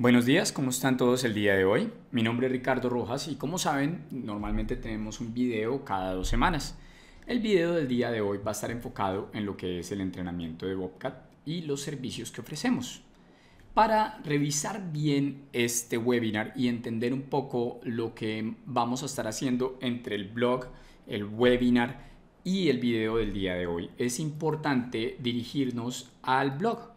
Buenos días, ¿cómo están todos el día de hoy? Mi nombre es Ricardo Rojas y como saben, normalmente tenemos un video cada dos semanas. El video del día de hoy va a estar enfocado en lo que es el entrenamiento de Bobcat y los servicios que ofrecemos. Para revisar bien este webinar y entender un poco lo que vamos a estar haciendo entre el blog, el webinar y el video del día de hoy, es importante dirigirnos al blog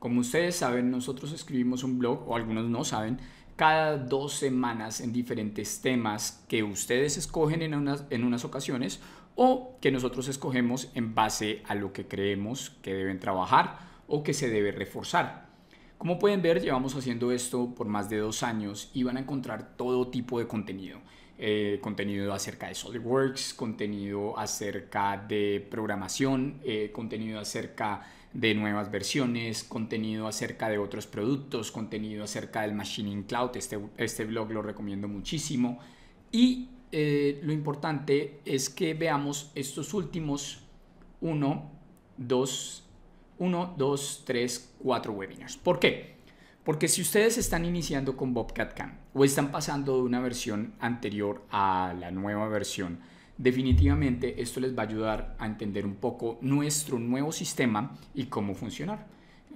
como ustedes saben, nosotros escribimos un blog, o algunos no saben, cada dos semanas en diferentes temas que ustedes escogen en unas, en unas ocasiones o que nosotros escogemos en base a lo que creemos que deben trabajar o que se debe reforzar. Como pueden ver, llevamos haciendo esto por más de dos años y van a encontrar todo tipo de contenido. Eh, contenido acerca de SolidWorks, contenido acerca de programación, eh, contenido acerca de de nuevas versiones, contenido acerca de otros productos, contenido acerca del Machining Cloud. Este, este blog lo recomiendo muchísimo. Y eh, lo importante es que veamos estos últimos 1, 2, 1, 2, 3, 4 webinars. ¿Por qué? Porque si ustedes están iniciando con Bobcat Cam o están pasando de una versión anterior a la nueva versión, Definitivamente esto les va a ayudar a entender un poco nuestro nuevo sistema y cómo funcionar.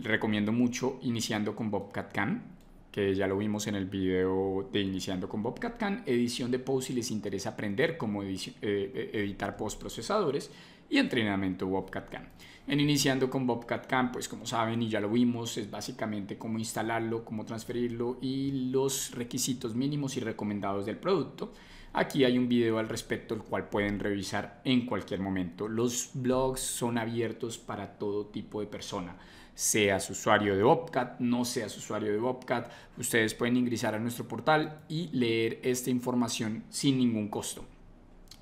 recomiendo mucho iniciando con Bobcat Can, que ya lo vimos en el video de iniciando con Bobcat edición de post si les interesa aprender cómo eh, eh, editar post procesadores y entrenamiento Bobcat Cam. En iniciando con Bobcat Cam, pues como saben y ya lo vimos, es básicamente cómo instalarlo, cómo transferirlo y los requisitos mínimos y recomendados del producto. Aquí hay un video al respecto, el cual pueden revisar en cualquier momento. Los blogs son abiertos para todo tipo de persona. Seas usuario de Bobcat, no seas usuario de Bobcat, ustedes pueden ingresar a nuestro portal y leer esta información sin ningún costo.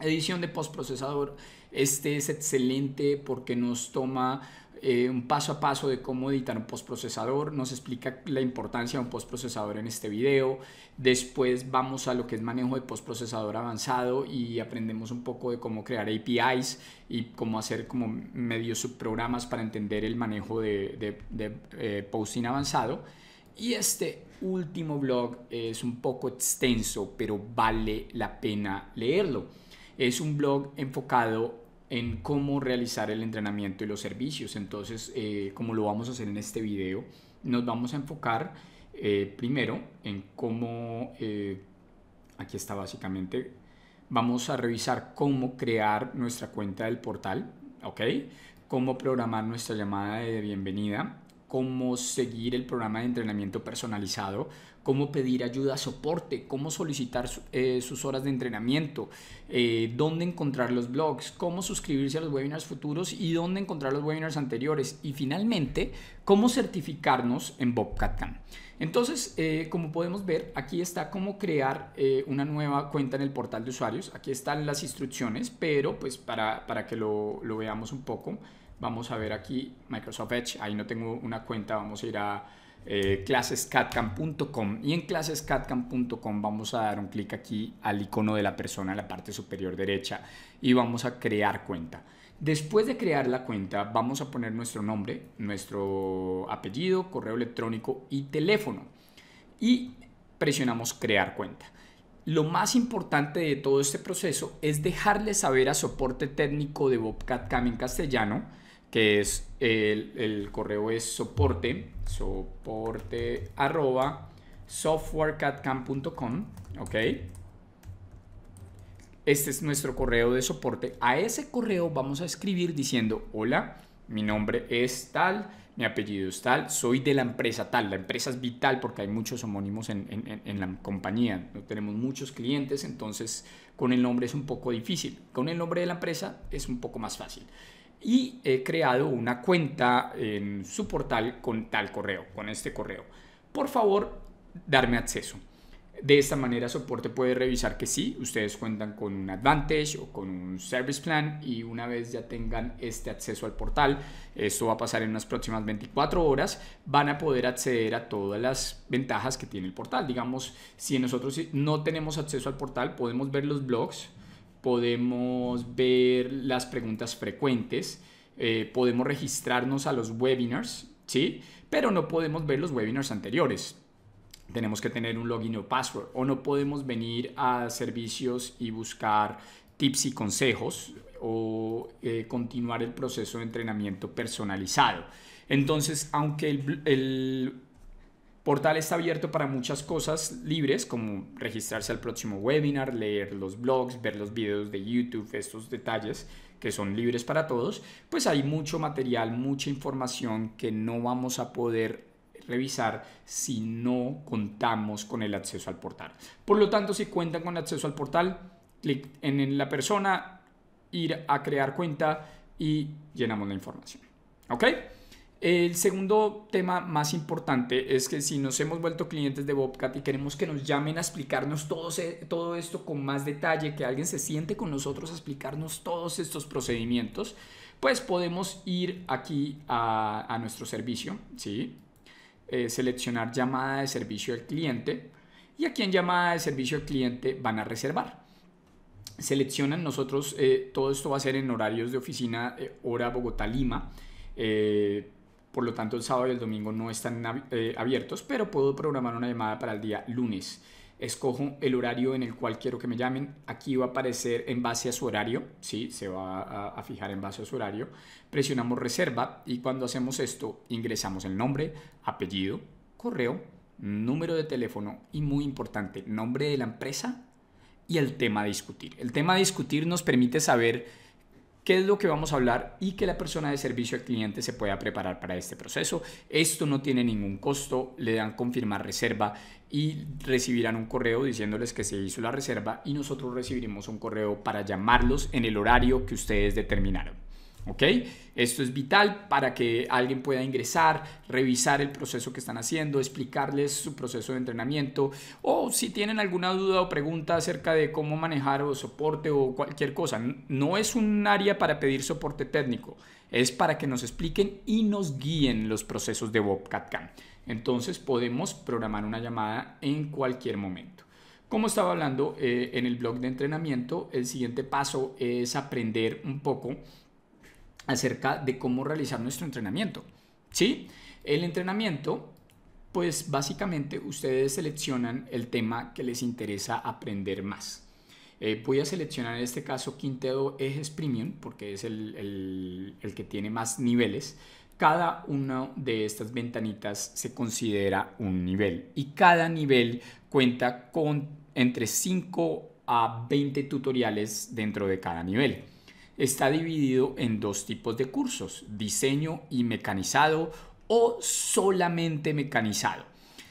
Edición de postprocesador este es excelente porque nos toma eh, un paso a paso de cómo editar un postprocesador, nos explica la importancia de un postprocesador en este video, después vamos a lo que es manejo de postprocesador avanzado y aprendemos un poco de cómo crear APIs y cómo hacer como medios subprogramas para entender el manejo de, eh, posting avanzado. Y este último blog es un poco extenso, pero vale la pena leerlo. Es un blog enfocado en cómo realizar el entrenamiento y los servicios. Entonces, eh, como lo vamos a hacer en este video, nos vamos a enfocar eh, primero en cómo, eh, aquí está básicamente, vamos a revisar cómo crear nuestra cuenta del portal, ¿ok? Cómo programar nuestra llamada de bienvenida, cómo seguir el programa de entrenamiento personalizado, cómo pedir ayuda, soporte, cómo solicitar eh, sus horas de entrenamiento, eh, dónde encontrar los blogs, cómo suscribirse a los webinars futuros y dónde encontrar los webinars anteriores y finalmente cómo certificarnos en Bobcatcam. Entonces, eh, como podemos ver, aquí está cómo crear una nueva cuenta en el portal de usuarios. Aquí están las instrucciones, pero pues para, que lo, lo veamos un poco. Vamos a ver aquí Microsoft Edge. Ahí no tengo una cuenta. Vamos a ir a eh, clasescatcam.com y en clasescatcam.com vamos a dar un clic aquí al icono de la persona en la parte superior derecha y vamos a crear cuenta. Después de crear la cuenta vamos a poner nuestro nombre, nuestro apellido, correo electrónico y teléfono y presionamos crear cuenta. Lo más importante de todo este proceso es dejarle saber a soporte técnico de Bobcat en castellano que es el, correo es soporte, soporte arroba softwarecatcam.com, ¿ok? Este es nuestro correo de soporte. A ese correo vamos a escribir diciendo, hola, mi nombre es tal, mi apellido es tal, soy de la empresa tal. La empresa es vital porque hay muchos homónimos en, en, la compañía. No tenemos muchos clientes, entonces con el nombre es un poco difícil. Con el nombre de la empresa es un poco más fácil y he creado una cuenta en su portal con tal correo, con este correo. Por favor, darme acceso. De esta manera, soporte puede revisar que sí, ustedes cuentan con un Advantage o con un Service Plan y una vez ya tengan este acceso al portal, esto va a pasar en unas próximas 24 horas, van a poder acceder a todas las ventajas que tiene el portal. Digamos, si nosotros no tenemos acceso al portal, podemos ver los blogs, podemos ver las preguntas frecuentes, eh, podemos registrarnos a los webinars, ¿sí? Pero no podemos ver los webinars anteriores. Tenemos que tener un login o password o no podemos venir a servicios y buscar tips y consejos o eh, continuar el proceso de entrenamiento personalizado. Entonces, aunque el Portal está abierto para muchas cosas libres, como registrarse al próximo webinar, leer los blogs, ver los videos de YouTube, estos detalles que son libres para todos. Pues hay mucho material, mucha información que no vamos a poder revisar si no contamos con el acceso al portal. Por lo tanto, si cuentan con acceso al portal, clic en la persona, ir a crear cuenta y llenamos la información. ¿Ok? El segundo tema más importante es que si nos hemos vuelto clientes de Bobcat y queremos que nos llamen a explicarnos todo, todo esto con más detalle, que alguien se siente con nosotros a explicarnos todos estos procedimientos, pues podemos ir aquí a, nuestro servicio, ¿sí? Eh, seleccionar llamada de servicio al cliente y aquí en llamada de servicio al cliente van a reservar. Seleccionan nosotros, eh, todo esto va a ser en horarios de oficina, eh, hora Bogotá-Lima por lo tanto el sábado y el domingo no están eh, abiertos, pero puedo programar una llamada para el día lunes. Escojo el horario en el cual quiero que me llamen. Aquí va a aparecer en base a su horario, sí, se va a, fijar en base a su horario. Presionamos reserva y cuando hacemos esto ingresamos el nombre, apellido, correo, número de teléfono y muy importante, nombre de la empresa y el tema a discutir. El tema a discutir nos permite saber qué es lo que vamos a hablar y que la persona de servicio al cliente se pueda preparar para este proceso. Esto no tiene ningún costo, le dan confirmar reserva y recibirán un correo diciéndoles que se hizo la reserva y nosotros recibiremos un correo para llamarlos en el horario que ustedes determinaron. Esto es vital para que alguien pueda ingresar, revisar el proceso que están haciendo, explicarles su proceso de entrenamiento o si tienen alguna duda o pregunta acerca de cómo manejar o soporte o cualquier cosa. No es un área para pedir soporte técnico, es para que nos expliquen y nos guíen los procesos de Bobcatcam. Entonces podemos programar una llamada en cualquier momento. Como estaba hablando eh, en el blog de entrenamiento, el siguiente paso es aprender un poco acerca de cómo realizar nuestro entrenamiento. ¿Sí? El entrenamiento, pues básicamente ustedes seleccionan el tema que les interesa aprender más. Eh, voy a seleccionar en este caso Quintedo Ejes Premium porque es el, el que tiene más niveles. Cada una de estas ventanitas se considera un nivel y cada nivel cuenta con entre 5 a 20 tutoriales dentro de cada nivel está dividido en dos tipos de cursos, diseño y mecanizado o solamente mecanizado.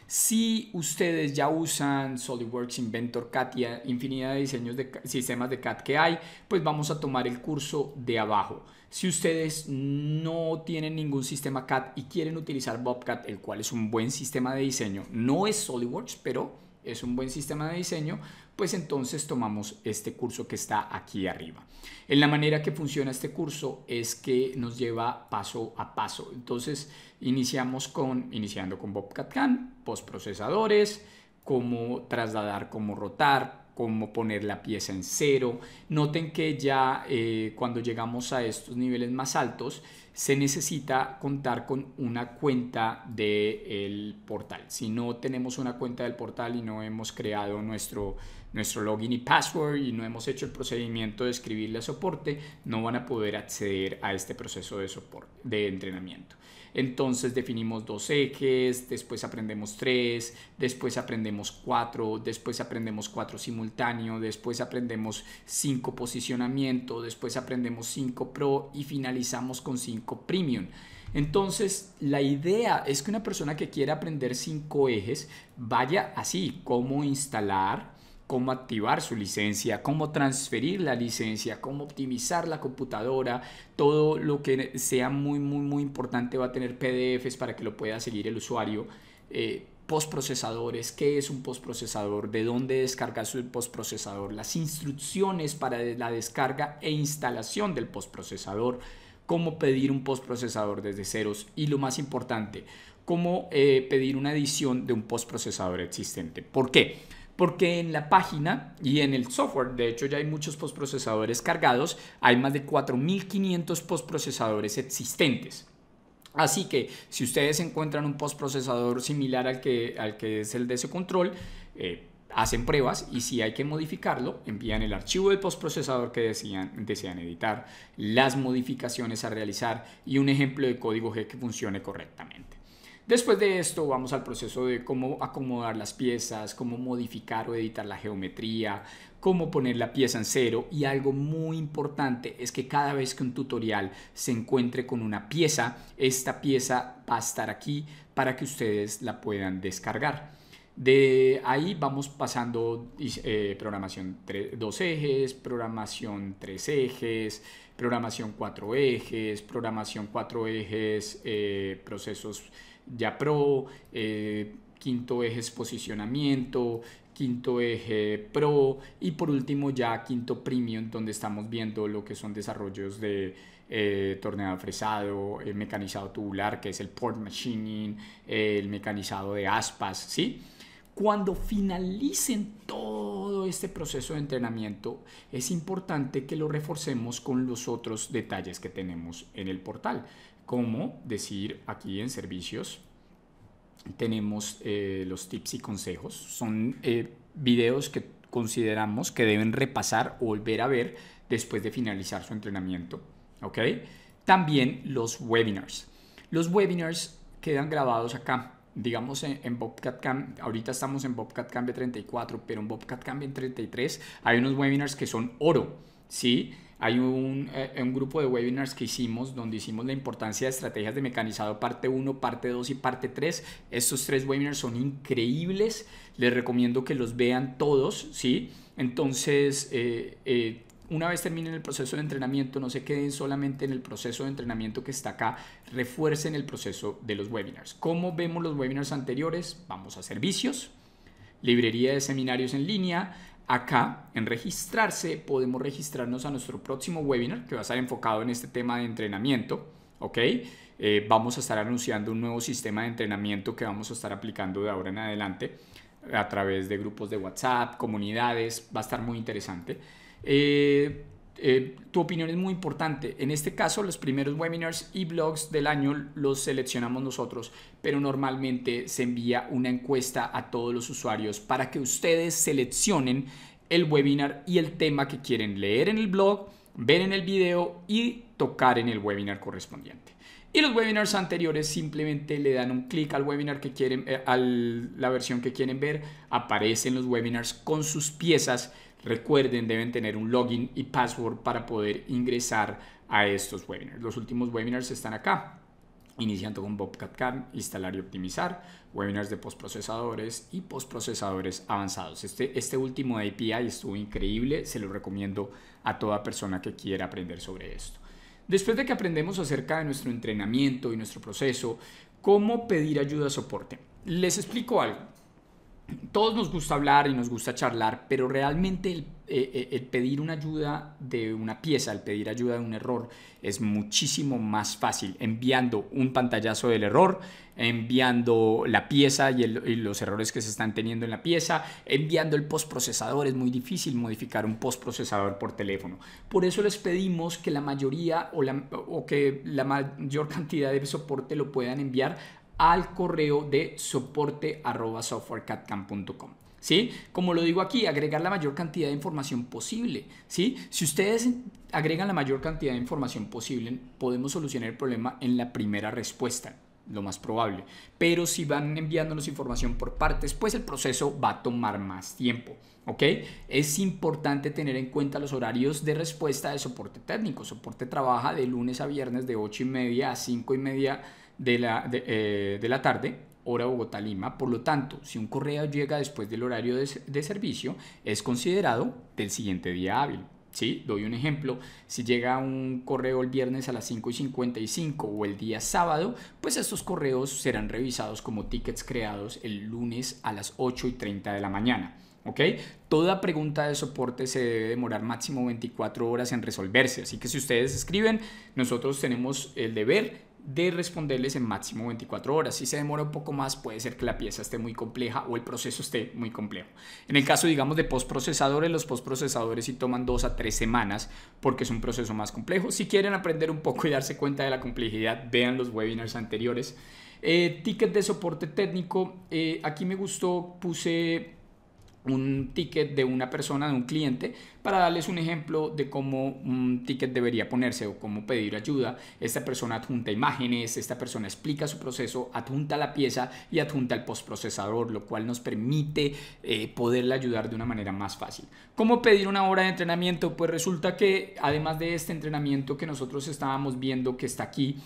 Si ustedes ya usan SolidWorks, Inventor, CAD y infinidad de diseños de sistemas de CAD que hay, pues vamos a tomar el curso de abajo. Si ustedes no tienen ningún sistema CAD y quieren utilizar Bobcat, el cual es un buen sistema de diseño, no es SolidWorks, pero es un buen sistema de diseño, pues entonces tomamos este curso que está aquí arriba. En la manera que funciona este curso es que nos lleva paso a paso. Entonces iniciamos con, iniciando con Bobcat Can, postprocesadores, cómo trasladar, cómo rotar, cómo poner la pieza en cero. Noten que ya eh, cuando llegamos a estos niveles más altos, se necesita contar con una cuenta del portal. Si no tenemos una cuenta del portal y no hemos creado nuestro, nuestro login y password y no hemos hecho el procedimiento de escribirle soporte, no van a poder acceder a este proceso de, soporte, de entrenamiento. Entonces definimos dos ejes, después aprendemos tres, después aprendemos cuatro, después aprendemos cuatro simultáneo, después aprendemos cinco posicionamiento, después aprendemos cinco pro y finalizamos con cinco Premium. Entonces, la idea es que una persona que quiera aprender cinco ejes vaya así, cómo instalar, cómo activar su licencia, cómo transferir la licencia, cómo optimizar la computadora, todo lo que sea muy, muy, muy importante va a tener PDFs para que lo pueda seguir el usuario. Eh, postprocesadores, qué es un postprocesador, de dónde descargar su postprocesador, las instrucciones para la descarga e instalación del postprocesador, cómo pedir un postprocesador desde ceros y lo más importante, cómo eh, pedir una edición de un postprocesador existente. ¿Por qué? Porque en la página y en el software, de hecho ya hay muchos postprocesadores cargados, hay más de 4.500 postprocesadores existentes. Así que si ustedes encuentran un postprocesador similar al que, al que es el de ese control, eh, hacen pruebas y si hay que modificarlo, envían el archivo del postprocesador que desean, editar, las modificaciones a realizar y un ejemplo de código G que funcione correctamente. Después de esto vamos al proceso de cómo acomodar las piezas, cómo modificar o editar la geometría, cómo poner la pieza en cero y algo muy importante es que cada vez que un tutorial se encuentre con una pieza, esta pieza va a estar aquí para que ustedes la puedan descargar. De ahí vamos pasando eh, programación dos ejes, programación tres ejes, programación cuatro ejes, programación cuatro ejes, eh, procesos ya pro, eh, quinto eje posicionamiento, quinto eje pro y por último ya quinto premium donde estamos viendo lo que son desarrollos de eh, fresado, el mecanizado tubular que es el port machining, el mecanizado de aspas, ¿sí? Cuando finalicen todo este proceso de entrenamiento, es importante que lo reforcemos con los otros detalles que tenemos en el portal, como decir aquí en servicios, tenemos eh, los tips y consejos. Son eh, videos que consideramos que deben repasar o volver a ver después de finalizar su entrenamiento. También los webinars. Los webinars quedan grabados acá digamos en, Bobcat Cam, ahorita estamos en Bobcat Cambia 34, pero en Bobcat Cambia 33 hay unos webinars que son oro, ¿sí? Hay eh, un, grupo de webinars que hicimos donde hicimos la importancia de estrategias de mecanizado parte 1, parte 2 y parte 3. Estos tres webinars son increíbles, les recomiendo que los vean todos, ¿sí? Entonces, eh, eh una vez terminen el proceso de entrenamiento, no se queden solamente en el proceso de entrenamiento que está acá, refuercen el proceso de los webinars. ¿Cómo vemos los webinars anteriores? Vamos a servicios, librería de seminarios en línea. Acá, en registrarse, podemos registrarnos a nuestro próximo webinar que va a estar enfocado en este tema de entrenamiento. ¿ok? Eh, vamos a estar anunciando un nuevo sistema de entrenamiento que vamos a estar aplicando de ahora en adelante a través de grupos de WhatsApp, comunidades, va a estar muy interesante. Eh, eh, tu opinión es muy importante. En este caso, los primeros webinars y blogs del año los seleccionamos nosotros, pero normalmente se envía una encuesta a todos los usuarios para que ustedes seleccionen el webinar y el tema que quieren leer en el blog, ver en el video y tocar en el webinar correspondiente. Y los webinars anteriores simplemente le dan un clic al webinar que quieren, eh, a la versión que quieren ver, aparecen los webinars con sus piezas Recuerden, deben tener un login y password para poder ingresar a estos webinars. Los últimos webinars están acá iniciando con Bobcat CAM, instalar y optimizar, webinars de postprocesadores y postprocesadores avanzados. Este, este último API estuvo increíble, se lo recomiendo a toda persona que quiera aprender sobre esto. Después de que aprendemos acerca de nuestro entrenamiento y nuestro proceso, ¿cómo pedir ayuda a soporte? Les explico algo todos nos gusta hablar y nos gusta charlar, pero realmente eh, eh, el, pedir una ayuda de una pieza, el pedir ayuda de un error, es muchísimo más fácil enviando un pantallazo del error, enviando la pieza y, los errores que se están teniendo en la pieza, enviando el postprocesador. Es muy difícil modificar un postprocesador por teléfono. Por eso les pedimos que la mayoría o que la mayor cantidad de soporte lo puedan enviar al correo de soporte arroba softwarecatcam.com. ¿Sí? Como lo digo aquí, agregar la mayor cantidad de información posible. ¿sí? Si ustedes agregan la mayor cantidad de información posible, podemos solucionar el problema en la primera respuesta lo más probable. Pero si van enviándonos información por partes, pues el proceso va a tomar más tiempo. ¿Ok? Es importante tener en cuenta los horarios de respuesta de soporte técnico. Soporte trabaja de lunes a viernes de 8 y media a 5 y media de la, eh, de, la tarde, hora Bogotá-Lima. Por lo tanto, si un correo llega después del horario de, servicio, es considerado del siguiente día hábil. ¿sí? Doy un ejemplo, si llega un correo el viernes a las 5 y 55 o el día sábado, pues estos correos serán revisados como tickets creados el lunes a las 8 y 30 de la mañana. ¿Ok? Toda pregunta de soporte se debe demorar máximo 24 horas en resolverse. Así que si ustedes escriben, nosotros tenemos el deber de responderles en máximo 24 horas. Si se demora un poco más, puede ser que la pieza esté muy compleja o el proceso esté muy complejo. En el caso, digamos, de postprocesadores, los postprocesadores sí toman dos a tres semanas porque es un proceso más complejo. Si quieren aprender un poco y darse cuenta de la complejidad, vean los webinars anteriores. Eh, ticket de soporte técnico, eh, aquí me gustó, puse un ticket de una persona, de un cliente, para darles un ejemplo de cómo un ticket debería ponerse o cómo pedir ayuda. Esta persona adjunta imágenes, esta persona explica su proceso, adjunta la pieza y adjunta el postprocesador, lo cual nos permite eh, poderle ayudar de una manera más fácil. ¿Cómo pedir una hora de entrenamiento? Pues resulta que además de este entrenamiento que nosotros estábamos viendo que está aquí,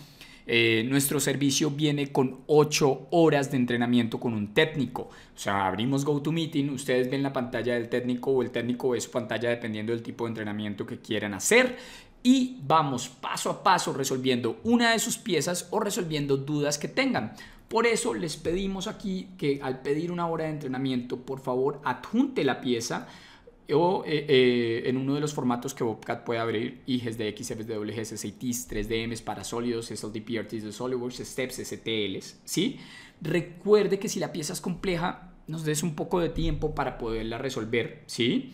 eh, nuestro servicio viene con 8 horas de entrenamiento con un técnico. O sea, abrimos GoToMeeting, ustedes ven la pantalla del técnico o el técnico es su pantalla dependiendo del tipo de entrenamiento que quieran hacer y vamos paso a paso resolviendo una de sus piezas o resolviendo dudas que tengan. Por eso les pedimos aquí que al pedir una hora de entrenamiento, por favor, adjunte la pieza o eh, eh, en uno de los formatos que Bobcat puede abrir, IGES, DX, FWGs, SATs, 3DMs para sólidos, SLDP, de SolidWorks, STEPs, STLs, ¿sí? Recuerde que si la pieza es compleja, nos des un poco de tiempo para poderla resolver, ¿sí?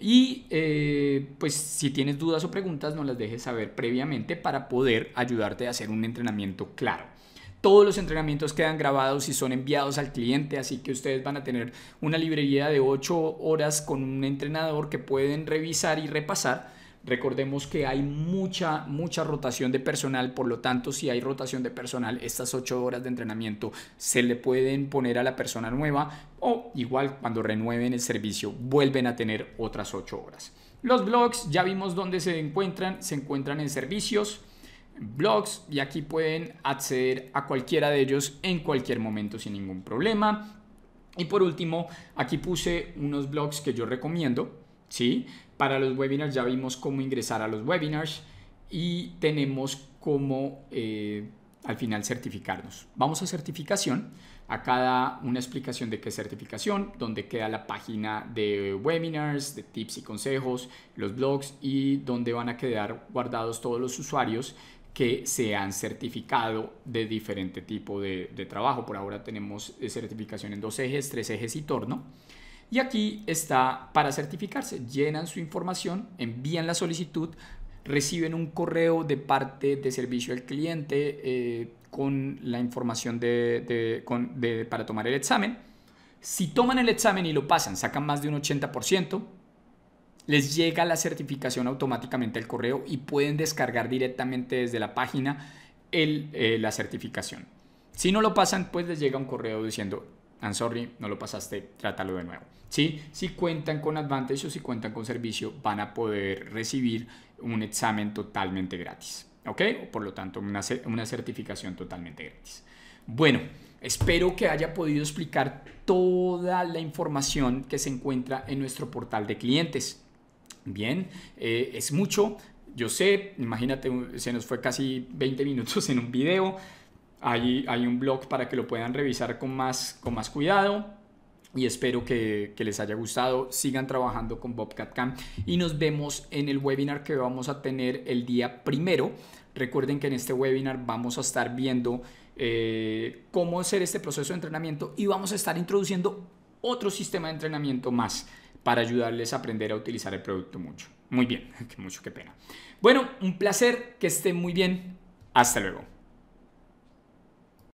Y eh, pues si tienes dudas o preguntas, no las dejes saber previamente para poder ayudarte a hacer un entrenamiento claro. Todos los entrenamientos quedan grabados y son enviados al cliente, así que ustedes van a tener una librería de 8 horas con un entrenador que pueden revisar y repasar. Recordemos que hay mucha, mucha rotación de personal, por lo tanto, si hay rotación de personal, estas 8 horas de entrenamiento se le pueden poner a la persona nueva o igual cuando renueven el servicio vuelven a tener otras 8 horas. Los blogs ya vimos dónde se encuentran, se encuentran en servicios, blogs y aquí pueden acceder a cualquiera de ellos en cualquier momento sin ningún problema. Y por último, aquí puse unos blogs que yo recomiendo, ¿sí? Para los webinars ya vimos cómo ingresar a los webinars y tenemos cómo eh, al final certificarnos. Vamos a certificación. a cada una explicación de qué certificación, donde queda la página de webinars, de tips y consejos, los blogs y dónde van a quedar guardados todos los usuarios que se han certificado de diferente tipo de, trabajo. Por ahora tenemos eh, certificación en dos ejes, tres ejes y torno. Y aquí está para certificarse. Llenan su información, envían la solicitud, reciben un correo de parte de servicio al cliente eh, con la información para tomar el examen. Si toman el examen y lo pasan, sacan más de un 80%, les llega la certificación automáticamente al correo y pueden descargar directamente desde la página eh, la certificación. Si no lo pasan, pues les llega un correo diciendo, I'm sorry, no lo pasaste, trátalo de nuevo. ¿Sí? Si cuentan con Advantage o si cuentan con servicio, van a poder recibir un examen totalmente gratis. ¿Ok? por lo tanto, una, una certificación totalmente gratis. Bueno, espero que haya podido explicar toda la información que se encuentra en nuestro portal de clientes. Bien, eh, es mucho. Yo sé, imagínate, se nos fue casi 20 minutos en un video. Hay, hay un blog para que lo puedan revisar con más, con más cuidado. Y espero que, les haya gustado. Sigan trabajando con Bobcat Cam. Y nos vemos en el webinar que vamos a tener el día primero. Recuerden que en este webinar vamos a estar viendo eh, cómo hacer este proceso de entrenamiento y vamos a estar introduciendo otro sistema de entrenamiento más para ayudarles a aprender a utilizar el producto mucho. Muy bien, mucho, que pena. Bueno, un placer, que estén muy bien. Hasta luego.